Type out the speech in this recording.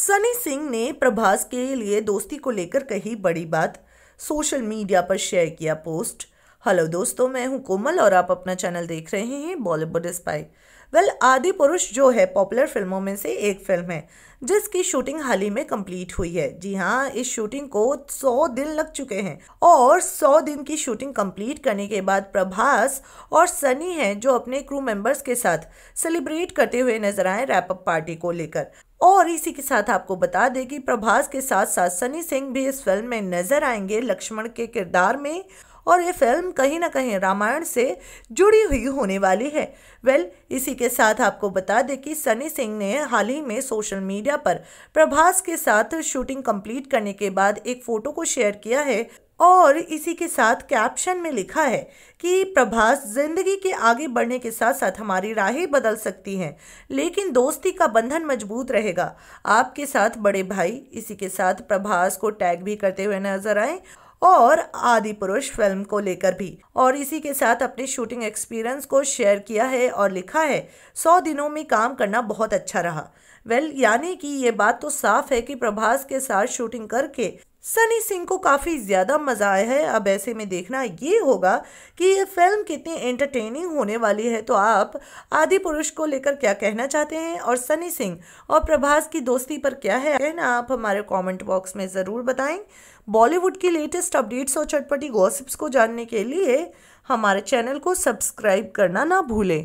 सनी सिंह ने प्रभास के लिए दोस्ती को लेकर कही बड़ी बात सोशल मीडिया पर शेयर किया पोस्ट हेलो दोस्तों मैं हूं कोमल और आप अपना चैनल देख रहे हैं बॉलीवुड स्पाई वेल आदि पुरुष जो है पॉपुलर फिल्मों में से एक फिल्म है जिसकी शूटिंग हाल ही में कंप्लीट हुई है जी हाँ इस शूटिंग को सौ दिन लग चुके हैं और सौ दिन की शूटिंग कंप्लीट करने के बाद प्रभास और सनी हैं जो अपने क्रू मेंबर्स के साथ सेलिब्रेट करते हुए नजर आए रैपअप पार्टी को लेकर और इसी के साथ आपको बता दें कि प्रभास के साथ साथ सनी सिंह भी इस फिल्म में नजर आएंगे लक्ष्मण के किरदार में और ये फिल्म कहीं ना कहीं रामायण से जुड़ी हुई होने वाली है वेल इसी के साथ आपको बता दें कि सनी सिंह ने हाल ही में सोशल मीडिया पर प्रभास के साथ शूटिंग कंप्लीट करने के बाद एक फ़ोटो को शेयर किया है और इसी के साथ कैप्शन में लिखा है कि प्रभास जिंदगी के आगे बढ़ने के साथ साथ हमारी राहें बदल सकती हैं लेकिन दोस्ती का बंधन मजबूत रहेगा आपके साथ बड़े भाई इसी के साथ प्रभास को टैग भी करते हुए नजर आए और आदि पुरुष फिल्म को लेकर भी और इसी के साथ अपने शूटिंग एक्सपीरियंस को शेयर किया है और लिखा है सौ दिनों में काम करना बहुत अच्छा रहा वेल well, यानी कि ये बात तो साफ है कि प्रभास के साथ शूटिंग करके सनी सिंह को काफ़ी ज़्यादा मज़ा आया है अब ऐसे में देखना ये होगा कि ये फिल्म कितनी एंटरटेनिंग होने वाली है तो आप आदि पुरुष को लेकर क्या कहना चाहते हैं और सनी सिंह और प्रभास की दोस्ती पर क्या है कहना आप हमारे कमेंट बॉक्स में ज़रूर बताएं बॉलीवुड की लेटेस्ट अपडेट्स और चटपटी गॉसिप्स को जानने के लिए हमारे चैनल को सब्सक्राइब करना ना भूलें